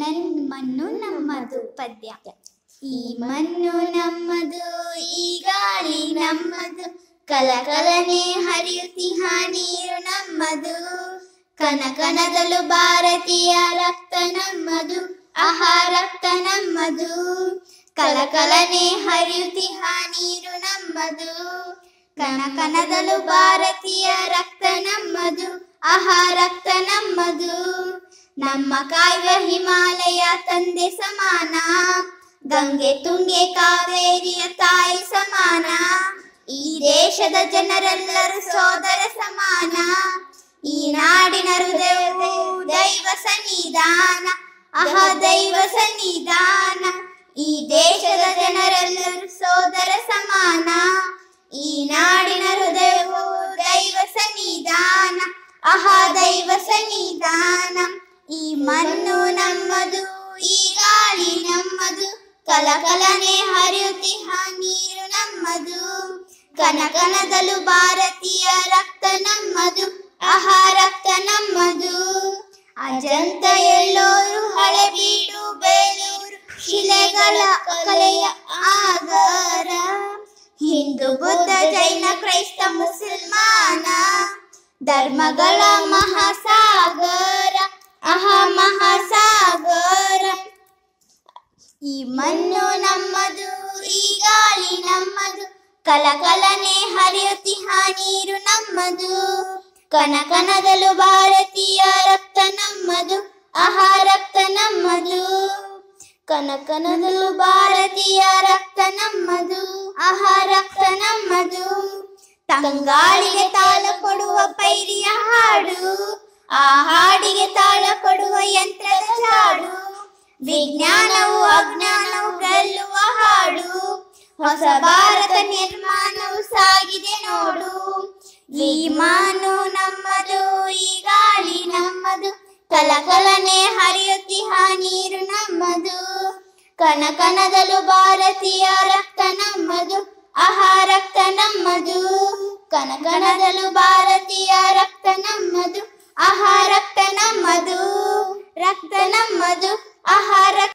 ನನ್ನ ಮಣ್ಣು ನಮ್ಮದು ಪದ್ಯ ಈ ಮಣ್ಣು ನಮ್ಮದು ಈ ಗಾಳಿ ನಮ್ಮದು ಕಲಕಲನೆ ಹರಿಯುತ್ತಿಹ ನೀರು ನಮ್ಮದು ಕನಕನದಲು ಭಾರತೀಯ ರಕ್ತ ನಮ್ಮದು ಆಹಾ ರಕ್ತ ನಮ್ಮದು ಕಲಕಲನೆ ಹರಿಯುತ್ತಿಹ ನೀರು ನಮ್ಮದು ಕನಕನದಲು ಭಾರತೀಯ ರಕ್ತ ನಮ್ಮದು ಆಹಾ ರಕ್ತ ನಮ್ಮದು ನಮ್ಮ ಕಾವ್ಯ ಹಿಮಾಲಯ ತಂದೆ ಸಮಾನ ಗಂಗೆ ತುಂಗೆ ಕಾವೇರಿಯ ತಾಯಿ ಸಮಾನ ಈ ದೇಶದ ಜನರೆಲ್ಲರೂ ಸೋದರ ಸಮಾನ ಈ ನಾಡಿನ ಹೃದಯವು ದೈವ ಸನ್ನಿಧಾನ ಅಹ ದೈವ ಸನ್ನಿಧಾನ ಈ ದೇಶದ ಜನರೆಲ್ಲರೂ ಸೋದರ ಸಮಾನ ಈ ನಾಡಿನ ಹೃದಯವು ದೈವ ಸನ್ನಿಧಾನ ಅಹ ದೈವ ಸನ್ನಿ ಕಲಕಲನೆ ಹರಿಯುತ್ತಿಹ ನೀರು ನಮ್ಮದು ಕನಕನದಲು ಭಾರತೀಯ ರಕ್ತ ನಮ್ಮದು ಆಹಾ ರಕ್ತ ನಮ್ಮದು ಅಜಂತ ಎಲ್ಲೋರು ಬೀಡು ಬೇಲೂರು ಶಿಲೆಗಳ ಕಲೆಯ ಆಗಾರ ಹಿಂದೂ ಬುದ್ಧ ಜೈನ ಕ್ರೈಸ್ತ ಮುಸಲ್ಮಾನ ಧರ್ಮಗಳ ಮಹಾಸಾಗರ ಮಣ್ಣು ನಮ್ಮದು ಈ ಗಾಳಿ ನಮ್ಮದು ಕಲಕಲನೆ ಹರಿಯುತ್ತಿಹ ನೀರು ನಮ್ಮದು ಕನಕನದಲು ಭಾರತೀಯ ರಕ್ತ ನಮ್ಮದು ಆಹಾ ರಕ್ತ ನಮ್ಮದು ಕನಕನದಲು ಭಾರತೀಯ ರಕ್ತ ನಮ್ಮದು ಆಹಾ ರಕ್ತ ನಮ್ಮದು ತಂಗಾಳಿಗೆ ತಾಳ ಕೊಡುವ ಪೈರಿಯ ಹಾಡು ಆ ಹಾಡಿಗೆ ತಾಳ ವಿಜ್ಞಾನವು ಅಜ್ಞಾನವು ಗೆಲ್ಲುವ ಹಾಡು ಹೊಸ ಭಾರತ ನಿರ್ಮಾಣವು ಸಾಗಿದೆ ನೋಡು ಈ ಮಾನು ನಮ್ಮದು ಈ ಗಾಳಿ ನಮ್ಮದು ಕಲಕಲನೆ ಹರಿಯುತ್ತಿಹ ನೀರು ನಮ್ಮದು ಕನಕನದಲು ಭಾರತೀಯ ರಕ್ತ ನಮ್ಮದು ಆಹಾ ರಕ್ತ ನಮ್ಮದು ಕನಕನದಲು ಭಾರತೀಯ ರಕ್ತ ನಮ್ಮದು ಆಹಾ ರಕ್ತ ನಮ್ಮದು ರಕ್ತ ನಮ್ಮದು ಆಹಾರ